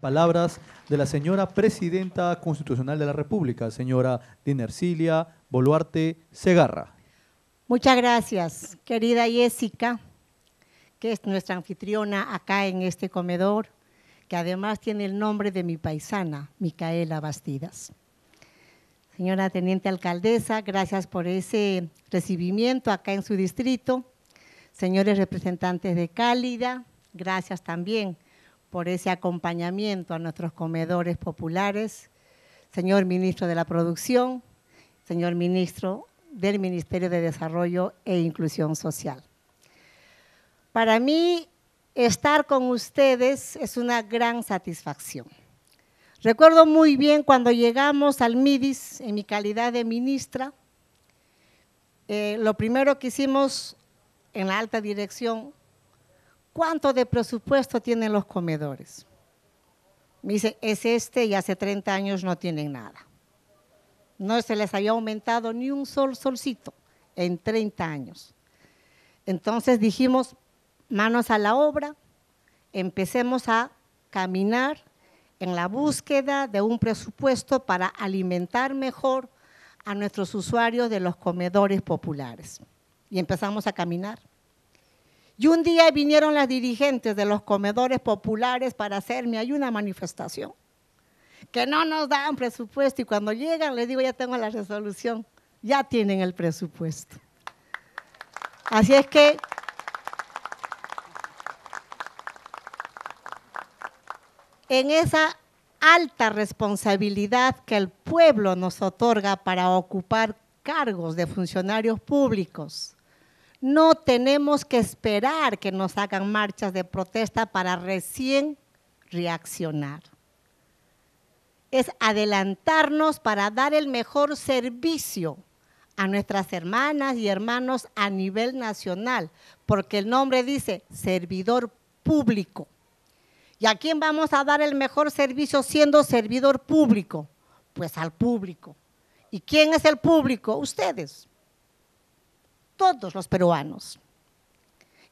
palabras de la señora presidenta constitucional de la República, señora Dinercilia Boluarte Segarra. Muchas gracias, querida Jessica, que es nuestra anfitriona acá en este comedor, que además tiene el nombre de mi paisana, Micaela Bastidas. Señora Teniente Alcaldesa, gracias por ese recibimiento acá en su distrito. Señores representantes de Cálida, gracias también por ese acompañamiento a nuestros comedores populares, señor ministro de la Producción, señor ministro del Ministerio de Desarrollo e Inclusión Social. Para mí, estar con ustedes es una gran satisfacción. Recuerdo muy bien cuando llegamos al MIDIS en mi calidad de ministra, eh, lo primero que hicimos en la alta dirección ¿cuánto de presupuesto tienen los comedores? Me dicen, es este y hace 30 años no tienen nada. No se les había aumentado ni un sol solcito en 30 años. Entonces dijimos, manos a la obra, empecemos a caminar en la búsqueda de un presupuesto para alimentar mejor a nuestros usuarios de los comedores populares. Y empezamos a caminar. Y un día vinieron las dirigentes de los comedores populares para hacerme hay una manifestación. Que no nos dan presupuesto y cuando llegan les digo, ya tengo la resolución, ya tienen el presupuesto. Así es que en esa alta responsabilidad que el pueblo nos otorga para ocupar cargos de funcionarios públicos, no tenemos que esperar que nos hagan marchas de protesta para recién reaccionar. Es adelantarnos para dar el mejor servicio a nuestras hermanas y hermanos a nivel nacional, porque el nombre dice servidor público. ¿Y a quién vamos a dar el mejor servicio siendo servidor público? Pues al público. ¿Y quién es el público? Ustedes todos los peruanos.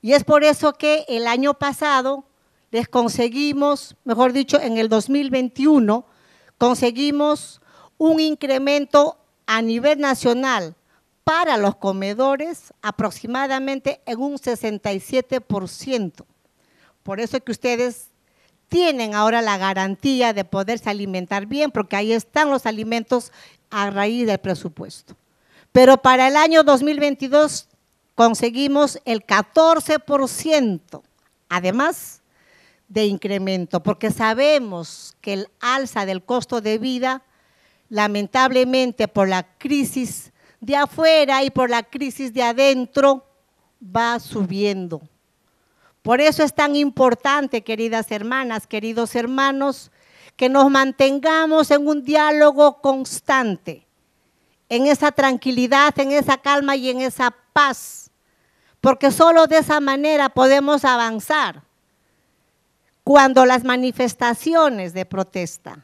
Y es por eso que el año pasado les conseguimos, mejor dicho, en el 2021, conseguimos un incremento a nivel nacional para los comedores aproximadamente en un 67%. Por eso que ustedes tienen ahora la garantía de poderse alimentar bien, porque ahí están los alimentos a raíz del presupuesto. Pero para el año 2022 conseguimos el 14%. Además de incremento, porque sabemos que el alza del costo de vida, lamentablemente por la crisis de afuera y por la crisis de adentro, va subiendo. Por eso es tan importante, queridas hermanas, queridos hermanos, que nos mantengamos en un diálogo constante en esa tranquilidad, en esa calma y en esa paz. Porque solo de esa manera podemos avanzar. Cuando las manifestaciones de protesta,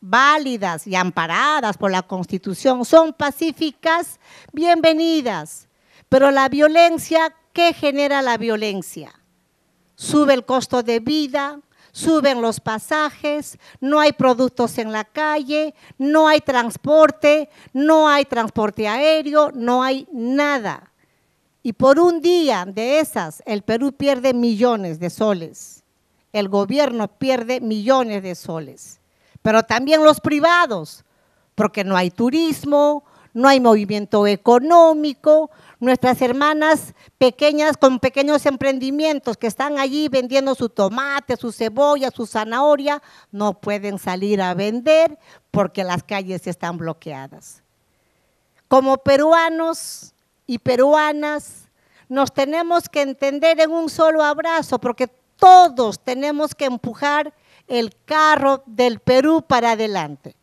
válidas y amparadas por la Constitución, son pacíficas, bienvenidas. Pero la violencia, ¿qué genera la violencia? Sube el costo de vida, suben los pasajes, no hay productos en la calle, no hay transporte, no hay transporte aéreo, no hay nada. Y por un día de esas, el Perú pierde millones de soles. El gobierno pierde millones de soles. Pero también los privados, porque no hay turismo, no hay movimiento económico, nuestras hermanas pequeñas con pequeños emprendimientos que están allí vendiendo su tomate, su cebolla, su zanahoria, no pueden salir a vender porque las calles están bloqueadas. Como peruanos y peruanas, nos tenemos que entender en un solo abrazo porque todos tenemos que empujar el carro del Perú para adelante.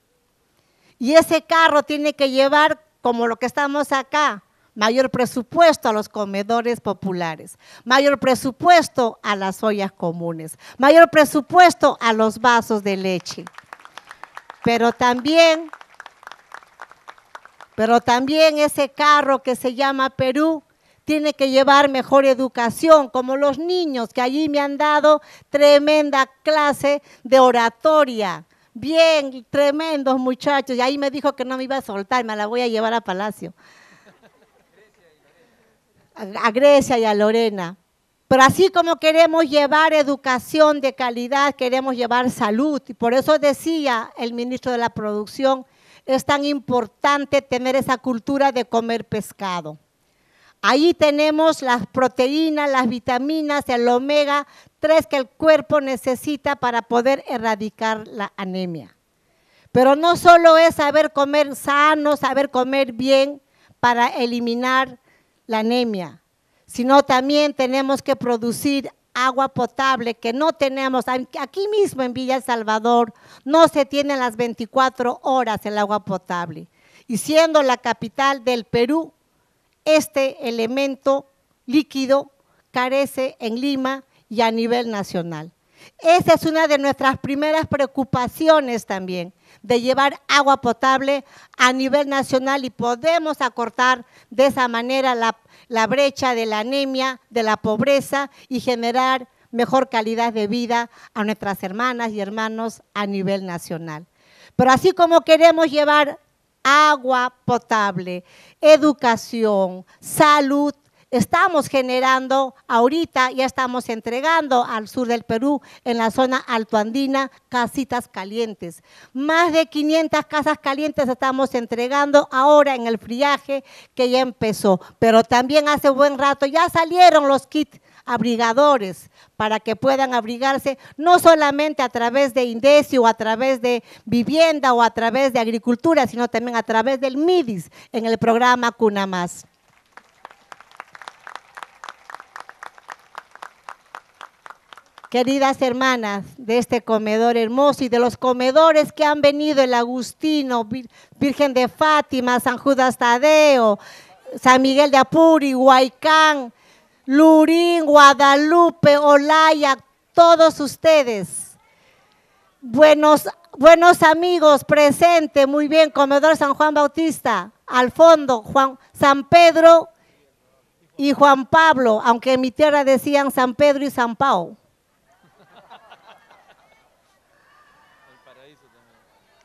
Y ese carro tiene que llevar, como lo que estamos acá, mayor presupuesto a los comedores populares, mayor presupuesto a las ollas comunes, mayor presupuesto a los vasos de leche. Pero también, pero también ese carro que se llama Perú tiene que llevar mejor educación, como los niños que allí me han dado tremenda clase de oratoria. Bien, tremendos muchachos. Y ahí me dijo que no me iba a soltar, me la voy a llevar a Palacio a Grecia y a Lorena. Pero así como queremos llevar educación de calidad, queremos llevar salud. Y por eso decía el ministro de la Producción, es tan importante tener esa cultura de comer pescado. Ahí tenemos las proteínas, las vitaminas, el omega 3 que el cuerpo necesita para poder erradicar la anemia. Pero no solo es saber comer sano, saber comer bien para eliminar la anemia, sino también tenemos que producir agua potable que no tenemos. Aquí mismo en Villa El Salvador no se tiene las 24 horas el agua potable. Y siendo la capital del Perú, este elemento líquido carece en Lima y a nivel nacional. Esa es una de nuestras primeras preocupaciones también, de llevar agua potable a nivel nacional y podemos acortar de esa manera la, brecha de la anemia, de la pobreza y generar mejor calidad de vida a nuestras hermanas y hermanos a nivel nacional. Pero así como queremos llevar agua potable, educación, salud estamos generando ahorita, ya estamos entregando al sur del Perú, en la zona altoandina, casitas calientes. Más de 500 casas calientes estamos entregando ahora en el friaje que ya empezó, pero también hace buen rato ya salieron los kits abrigadores para que puedan abrigarse no solamente a través de INDECI o a través de vivienda o a través de agricultura, sino también a través del MIDIS en el programa CUNAMAS. queridas hermanas de este comedor hermoso y de los comedores que han venido, el Agustino, Virgen de Fátima, San Judas Tadeo, San Miguel de Apuri, Huaycán, Lurín, Guadalupe, Olaya, todos ustedes. Buenos, buenos amigos, presentes, muy bien, comedor San Juan Bautista, al fondo, Juan, San Pedro y Juan Pablo, aunque en mi tierra decían San Pedro y San Pau.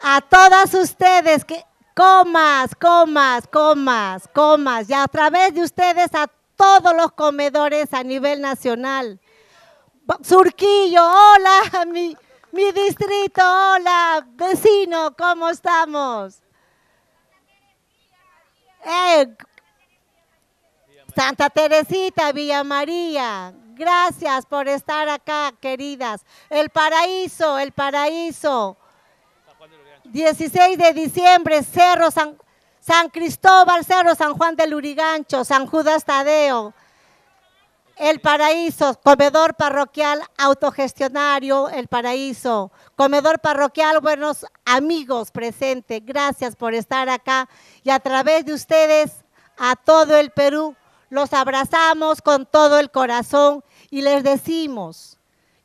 a todas ustedes que comas, comas, comas, comas, y a través de ustedes a todos los comedores a nivel nacional. Surquillo, hola, mi, mi distrito, hola, vecino, ¿cómo estamos? Eh, Santa Teresita, Villa María, gracias por estar acá, queridas. El paraíso, el paraíso. 16 de diciembre, Cerro San, Cristóbal, Cerro San Juan del Lurigancho San Judas Tadeo, El Paraíso, comedor parroquial autogestionario, El Paraíso, comedor parroquial, buenos amigos presentes, gracias por estar acá y a través de ustedes a todo el Perú los abrazamos con todo el corazón y les decimos,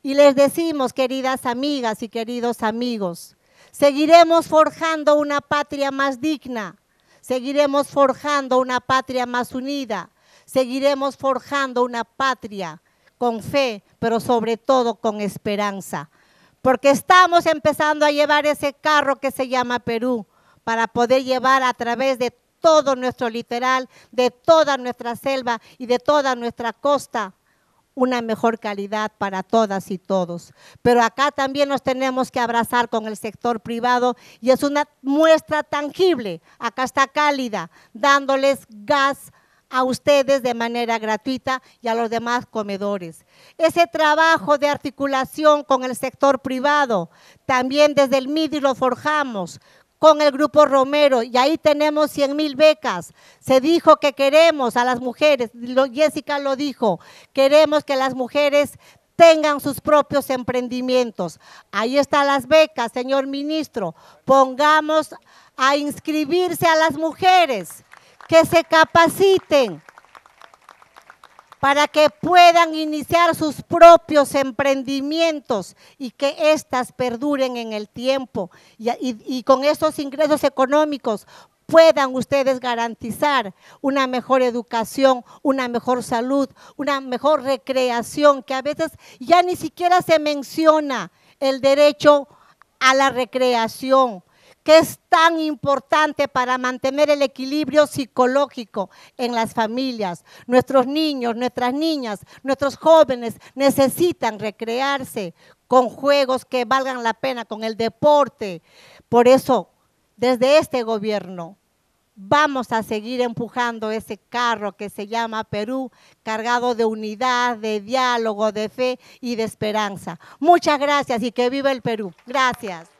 y les decimos, queridas amigas y queridos amigos, Seguiremos forjando una patria más digna, seguiremos forjando una patria más unida, seguiremos forjando una patria con fe, pero sobre todo con esperanza. Porque estamos empezando a llevar ese carro que se llama Perú, para poder llevar a través de todo nuestro literal, de toda nuestra selva y de toda nuestra costa una mejor calidad para todas y todos. Pero acá también nos tenemos que abrazar con el sector privado y es una muestra tangible. Acá está Cálida, dándoles gas a ustedes de manera gratuita y a los demás comedores. Ese trabajo de articulación con el sector privado, también desde el MIDI lo forjamos, con el grupo Romero y ahí tenemos 100 mil becas. Se dijo que queremos a las mujeres, Jessica lo dijo, queremos que las mujeres tengan sus propios emprendimientos. Ahí están las becas, señor ministro. Pongamos a inscribirse a las mujeres, que se capaciten para que puedan iniciar sus propios emprendimientos y que éstas perduren en el tiempo. Y, con esos ingresos económicos puedan ustedes garantizar una mejor educación, una mejor salud, una mejor recreación, que a veces ya ni siquiera se menciona el derecho a la recreación, que es tan importante para mantener el equilibrio psicológico en las familias. Nuestros niños, nuestras niñas, nuestros jóvenes necesitan recrearse con juegos que valgan la pena, con el deporte. Por eso, desde este gobierno, vamos a seguir empujando ese carro que se llama Perú, cargado de unidad, de diálogo, de fe y de esperanza. Muchas gracias y que viva el Perú. Gracias.